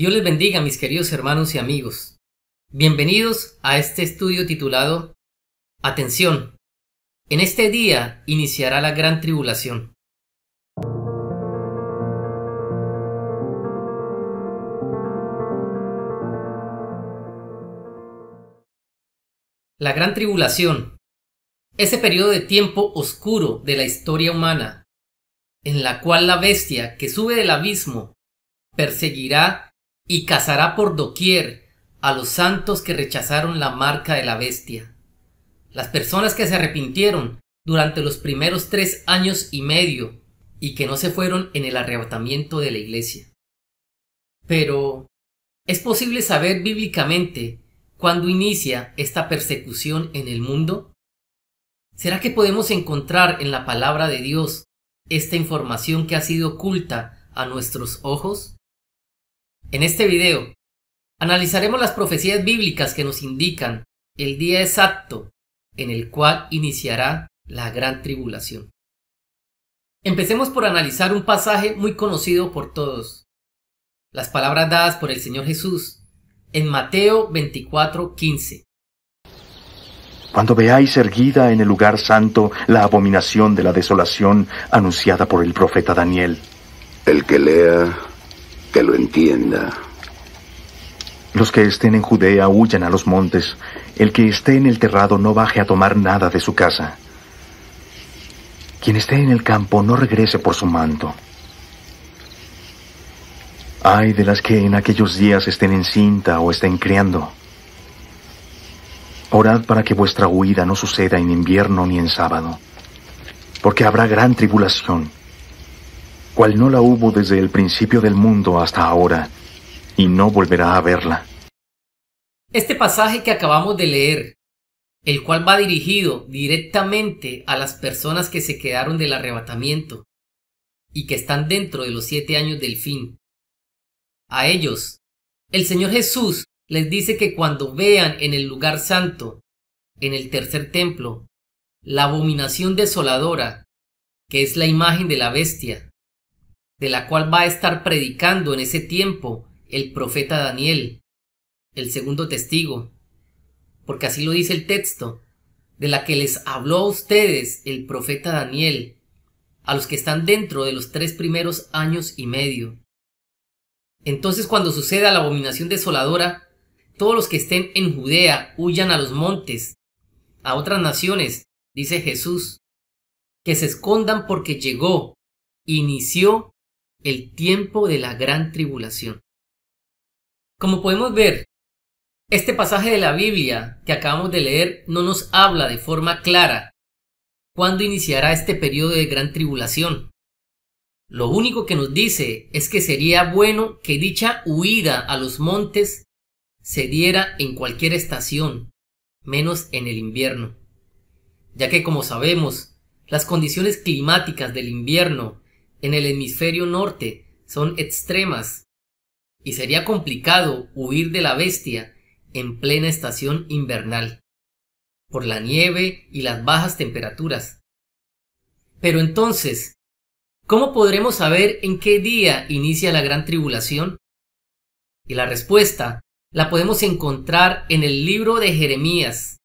Dios les bendiga mis queridos hermanos y amigos. Bienvenidos a este estudio titulado Atención. En este día iniciará la gran tribulación. La gran tribulación. Ese periodo de tiempo oscuro de la historia humana, en la cual la bestia que sube del abismo perseguirá y cazará por doquier a los santos que rechazaron la marca de la bestia. Las personas que se arrepintieron durante los primeros tres años y medio y que no se fueron en el arrebatamiento de la iglesia. Pero, ¿es posible saber bíblicamente cuándo inicia esta persecución en el mundo? ¿Será que podemos encontrar en la palabra de Dios esta información que ha sido oculta a nuestros ojos? En este video analizaremos las profecías bíblicas que nos indican el día exacto en el cual iniciará la gran tribulación. Empecemos por analizar un pasaje muy conocido por todos, las palabras dadas por el Señor Jesús en Mateo 24:15. Cuando veáis erguida en el lugar santo la abominación de la desolación anunciada por el profeta Daniel. El que lea que lo entienda. Los que estén en Judea huyan a los montes. El que esté en el terrado no baje a tomar nada de su casa. Quien esté en el campo no regrese por su manto. Ay de las que en aquellos días estén en cinta o estén criando. Orad para que vuestra huida no suceda en invierno ni en sábado, porque habrá gran tribulación cual no la hubo desde el principio del mundo hasta ahora, y no volverá a verla. Este pasaje que acabamos de leer, el cual va dirigido directamente a las personas que se quedaron del arrebatamiento y que están dentro de los siete años del fin. A ellos, el Señor Jesús les dice que cuando vean en el lugar santo, en el tercer templo, la abominación desoladora, que es la imagen de la bestia, de la cual va a estar predicando en ese tiempo el profeta Daniel, el segundo testigo, porque así lo dice el texto, de la que les habló a ustedes el profeta Daniel, a los que están dentro de los tres primeros años y medio. Entonces cuando suceda la abominación desoladora, todos los que estén en Judea huyan a los montes, a otras naciones, dice Jesús, que se escondan porque llegó, inició el tiempo de la gran tribulación. Como podemos ver, este pasaje de la Biblia que acabamos de leer no nos habla de forma clara cuándo iniciará este periodo de gran tribulación. Lo único que nos dice es que sería bueno que dicha huida a los montes se diera en cualquier estación, menos en el invierno, ya que como sabemos, las condiciones climáticas del invierno en el hemisferio norte son extremas y sería complicado huir de la bestia en plena estación invernal, por la nieve y las bajas temperaturas. Pero entonces, ¿cómo podremos saber en qué día inicia la gran tribulación? Y la respuesta la podemos encontrar en el libro de Jeremías,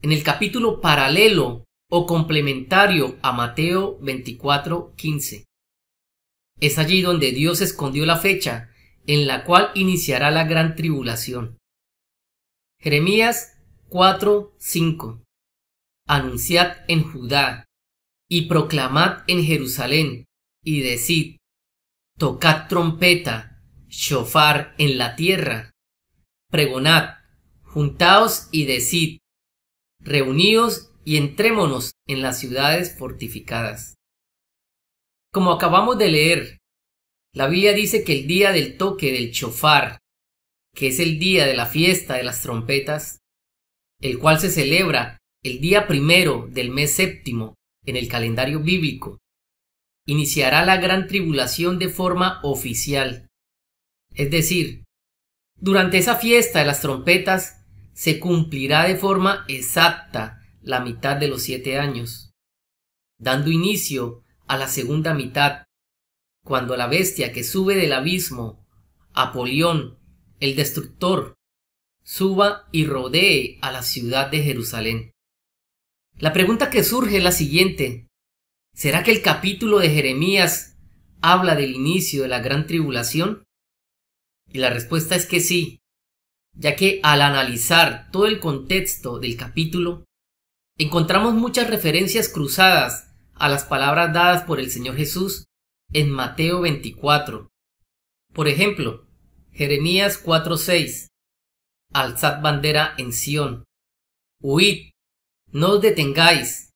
en el capítulo paralelo o complementario a Mateo 24:15. Es allí donde Dios escondió la fecha en la cual iniciará la gran tribulación. Jeremías 4:5 Anunciad en Judá y proclamad en Jerusalén y decid, tocad trompeta, shofar en la tierra, pregonad, juntaos y decid, reuníos y entrémonos en las ciudades fortificadas. Como acabamos de leer, la Biblia dice que el día del toque del chofar, que es el día de la fiesta de las trompetas, el cual se celebra el día primero del mes séptimo en el calendario bíblico, iniciará la gran tribulación de forma oficial. Es decir, durante esa fiesta de las trompetas se cumplirá de forma exacta la mitad de los siete años, dando inicio a la segunda mitad, cuando la bestia que sube del abismo, Apolión, el destructor, suba y rodee a la ciudad de Jerusalén. La pregunta que surge es la siguiente. ¿Será que el capítulo de Jeremías habla del inicio de la gran tribulación? Y la respuesta es que sí, ya que al analizar todo el contexto del capítulo, encontramos muchas referencias cruzadas a las palabras dadas por el Señor Jesús en Mateo 24. Por ejemplo, Jeremías 4:6. Alzad bandera en Sión. Huid, no os detengáis.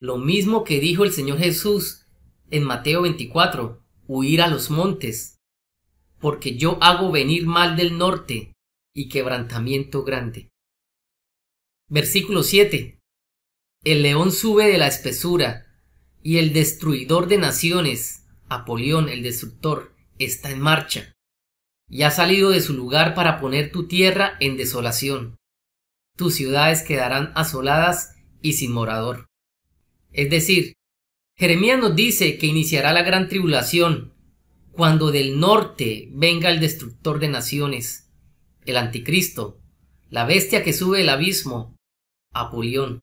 Lo mismo que dijo el Señor Jesús en Mateo 24, huir a los montes, porque yo hago venir mal del norte y quebrantamiento grande. Versículo 7. El león sube de la espesura, y el destruidor de naciones, Apolión el destructor, está en marcha, y ha salido de su lugar para poner tu tierra en desolación. Tus ciudades quedarán asoladas y sin morador. Es decir, Jeremías nos dice que iniciará la gran tribulación, cuando del norte venga el destructor de naciones, el anticristo, la bestia que sube el abismo, Apolión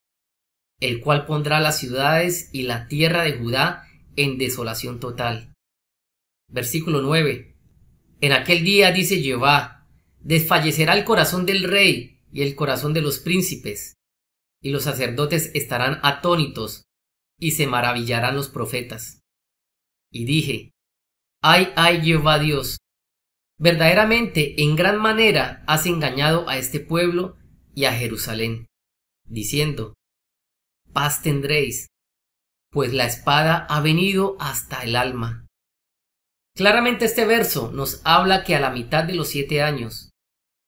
el cual pondrá las ciudades y la tierra de Judá en desolación total. Versículo 9. En aquel día, dice Jehová, desfallecerá el corazón del rey y el corazón de los príncipes, y los sacerdotes estarán atónitos, y se maravillarán los profetas. Y dije, Ay, ay, Jehová Dios, verdaderamente en gran manera has engañado a este pueblo y a Jerusalén, diciendo, paz tendréis, pues la espada ha venido hasta el alma. Claramente este verso nos habla que a la mitad de los siete años,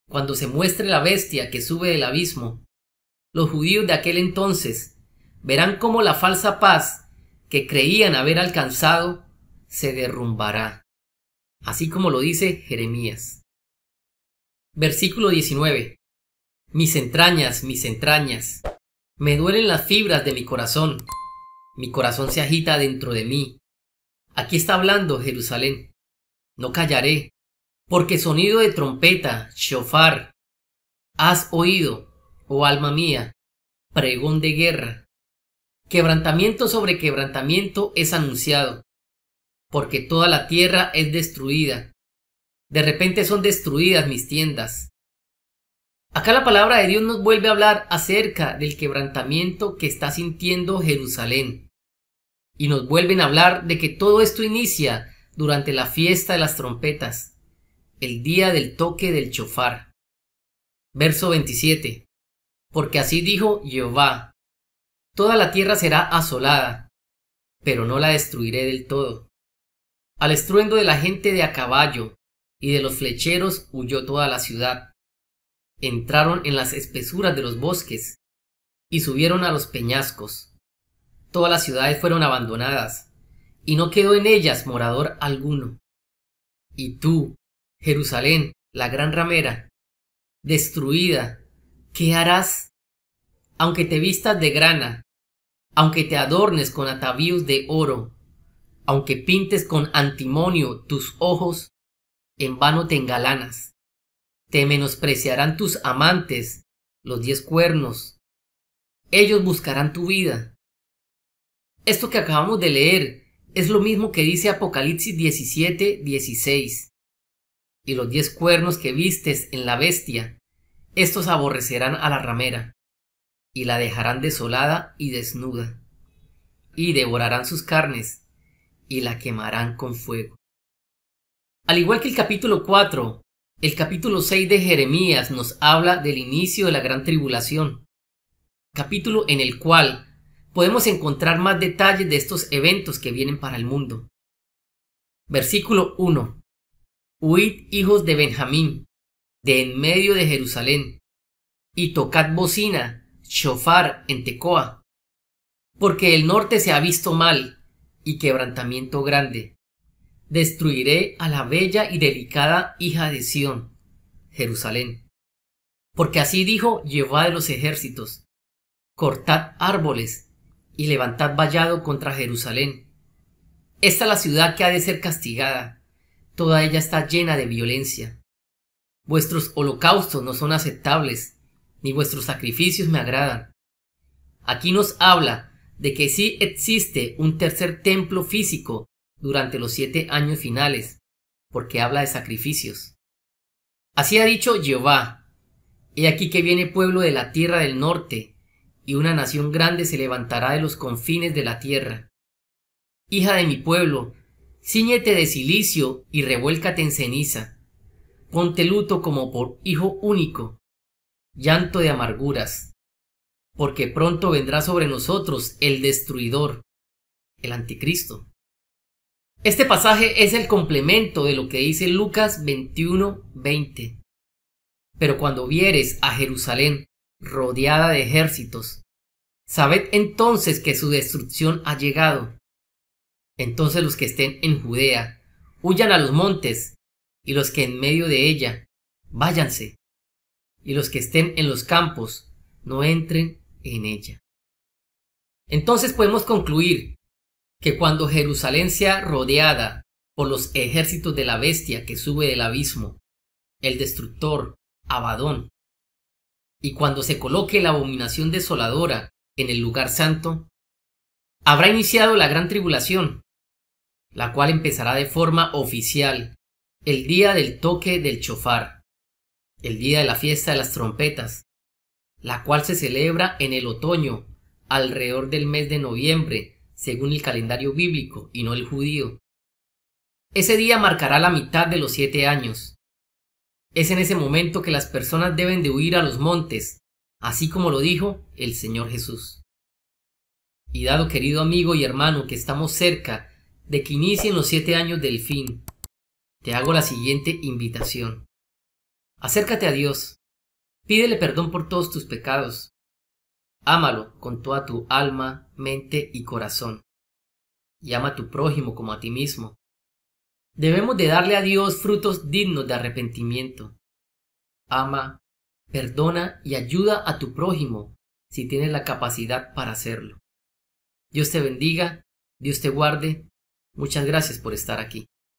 cuando se muestre la bestia que sube del abismo, los judíos de aquel entonces verán cómo la falsa paz que creían haber alcanzado se derrumbará, así como lo dice Jeremías. Versículo 19. Mis entrañas, mis entrañas, me duelen las fibras de mi corazón. Mi corazón se agita dentro de mí. Aquí está hablando Jerusalén. No callaré, porque sonido de trompeta, shofar. Has oído, oh alma mía, pregón de guerra. Quebrantamiento sobre quebrantamiento es anunciado, porque toda la tierra es destruida. De repente son destruidas mis tiendas, Acá la palabra de Dios nos vuelve a hablar acerca del quebrantamiento que está sintiendo Jerusalén. Y nos vuelven a hablar de que todo esto inicia durante la fiesta de las trompetas, el día del toque del chofar. Verso 27. Porque así dijo Jehová, toda la tierra será asolada, pero no la destruiré del todo. Al estruendo de la gente de a caballo y de los flecheros huyó toda la ciudad entraron en las espesuras de los bosques y subieron a los peñascos. Todas las ciudades fueron abandonadas, y no quedó en ellas morador alguno. Y tú, Jerusalén, la gran ramera, destruida, ¿qué harás? Aunque te vistas de grana, aunque te adornes con atavíos de oro, aunque pintes con antimonio tus ojos, en vano te engalanas te menospreciarán tus amantes, los diez cuernos. Ellos buscarán tu vida. Esto que acabamos de leer es lo mismo que dice Apocalipsis 17, 16. Y los diez cuernos que vistes en la bestia, estos aborrecerán a la ramera, y la dejarán desolada y desnuda, y devorarán sus carnes, y la quemarán con fuego. Al igual que el capítulo 4, el capítulo 6 de Jeremías nos habla del inicio de la gran tribulación, capítulo en el cual podemos encontrar más detalles de estos eventos que vienen para el mundo. Versículo 1. Huid, hijos de Benjamín, de en medio de Jerusalén, y tocad bocina, shofar en Tecoa, porque el norte se ha visto mal y quebrantamiento grande destruiré a la bella y delicada hija de Sión, Jerusalén. Porque así dijo Jehová de los ejércitos, cortad árboles y levantad vallado contra Jerusalén. Esta es la ciudad que ha de ser castigada, toda ella está llena de violencia. Vuestros holocaustos no son aceptables, ni vuestros sacrificios me agradan. Aquí nos habla de que sí existe un tercer templo físico durante los siete años finales, porque habla de sacrificios. Así ha dicho Jehová, He aquí que viene pueblo de la tierra del norte, y una nación grande se levantará de los confines de la tierra. Hija de mi pueblo, ciñete de cilicio y revuélcate en ceniza. Ponte luto como por hijo único, llanto de amarguras, porque pronto vendrá sobre nosotros el destruidor, el anticristo. Este pasaje es el complemento de lo que dice Lucas 21:20. Pero cuando vieres a Jerusalén rodeada de ejércitos, sabed entonces que su destrucción ha llegado. Entonces los que estén en Judea, huyan a los montes, y los que en medio de ella, váyanse, y los que estén en los campos, no entren en ella. Entonces podemos concluir que cuando Jerusalén sea rodeada por los ejércitos de la bestia que sube del abismo, el destructor, Abadón, y cuando se coloque la abominación desoladora en el lugar santo, habrá iniciado la gran tribulación, la cual empezará de forma oficial el día del toque del chofar, el día de la fiesta de las trompetas, la cual se celebra en el otoño, alrededor del mes de noviembre según el calendario bíblico y no el judío. Ese día marcará la mitad de los siete años. Es en ese momento que las personas deben de huir a los montes, así como lo dijo el Señor Jesús. Y dado querido amigo y hermano que estamos cerca de que inicien los siete años del fin, te hago la siguiente invitación. Acércate a Dios, pídele perdón por todos tus pecados, Ámalo con toda tu alma, mente y corazón. Y ama a tu prójimo como a ti mismo. Debemos de darle a Dios frutos dignos de arrepentimiento. Ama, perdona y ayuda a tu prójimo si tienes la capacidad para hacerlo. Dios te bendiga, Dios te guarde. Muchas gracias por estar aquí.